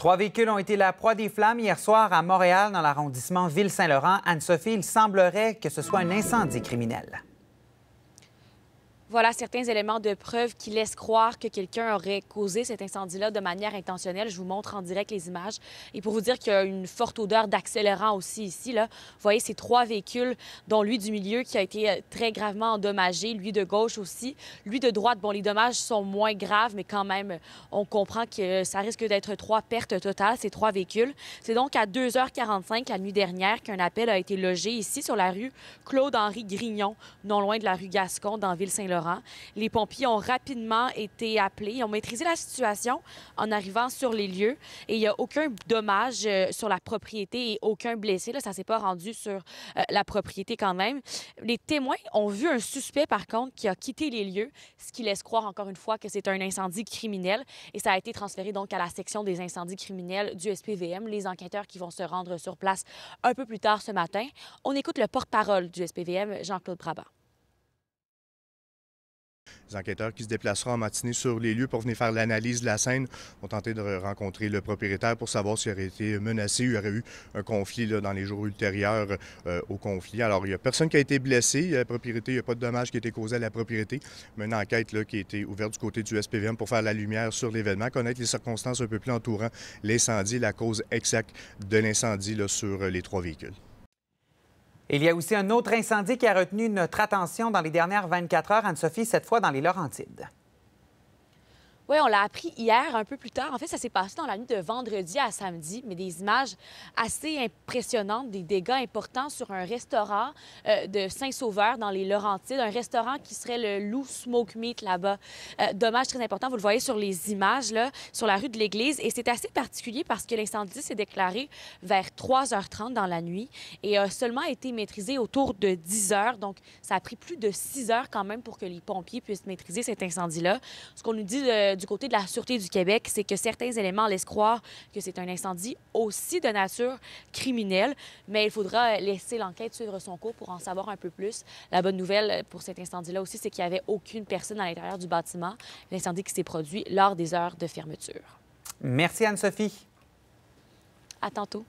Trois véhicules ont été la proie des flammes hier soir à Montréal, dans l'arrondissement Ville-Saint-Laurent. Anne-Sophie, il semblerait que ce soit un incendie criminel. Voilà certains éléments de preuve qui laissent croire que quelqu'un aurait causé cet incendie-là de manière intentionnelle. Je vous montre en direct les images. Et pour vous dire qu'il y a une forte odeur d'accélérant aussi ici, là, vous voyez ces trois véhicules, dont lui du milieu qui a été euh, très gravement endommagé, lui de gauche aussi, lui de droite. Bon, les dommages sont moins graves, mais quand même, on comprend que ça risque d'être trois pertes totales, ces trois véhicules. C'est donc à 2h45 la nuit dernière qu'un appel a été logé ici sur la rue Claude-Henri Grignon, non loin de la rue Gascon, dans Ville-Saint-Laurent. Les pompiers ont rapidement été appelés. Ils ont maîtrisé la situation en arrivant sur les lieux et il n'y a aucun dommage euh, sur la propriété et aucun blessé. Là, ça ne s'est pas rendu sur euh, la propriété quand même. Les témoins ont vu un suspect, par contre, qui a quitté les lieux, ce qui laisse croire encore une fois que c'est un incendie criminel et ça a été transféré donc à la section des incendies criminels du SPVM, les enquêteurs qui vont se rendre sur place un peu plus tard ce matin. On écoute le porte-parole du SPVM, Jean-Claude Brabant. Les enquêteurs qui se déplaceront en matinée sur les lieux pour venir faire l'analyse de la scène ont tenter de rencontrer le propriétaire pour savoir s'il aurait été menacé, ou aurait eu un conflit dans les jours ultérieurs euh, au conflit. Alors, il n'y a personne qui a été blessé la propriété, il n'y a pas de dommage qui a été causé à la propriété, mais une enquête qui a été ouverte du côté du SPVM pour faire la lumière sur l'événement, connaître les circonstances un peu plus entourant l'incendie, la cause exacte de l'incendie sur euh, les trois véhicules. Il y a aussi un autre incendie qui a retenu notre attention dans les dernières 24 heures, Anne-Sophie, cette fois dans les Laurentides. Oui, on l'a appris hier, un peu plus tard. En fait, ça s'est passé dans la nuit de vendredi à samedi, mais des images assez impressionnantes, des dégâts importants sur un restaurant euh, de Saint-Sauveur dans les Laurentides, un restaurant qui serait le Loup Smoke Meat là-bas. Euh, dommage très important, vous le voyez sur les images, là, sur la rue de l'église. Et c'est assez particulier parce que l'incendie s'est déclaré vers 3h30 dans la nuit et a seulement été maîtrisé autour de 10h. Donc, ça a pris plus de 6 heures quand même pour que les pompiers puissent maîtriser cet incendie-là. Ce qu'on nous dit de euh, du côté de la Sûreté du Québec, c'est que certains éléments laissent croire que c'est un incendie aussi de nature criminelle, mais il faudra laisser l'enquête suivre son cours pour en savoir un peu plus. La bonne nouvelle pour cet incendie-là aussi, c'est qu'il n'y avait aucune personne à l'intérieur du bâtiment, l'incendie qui s'est produit lors des heures de fermeture. Merci Anne-Sophie. À tantôt.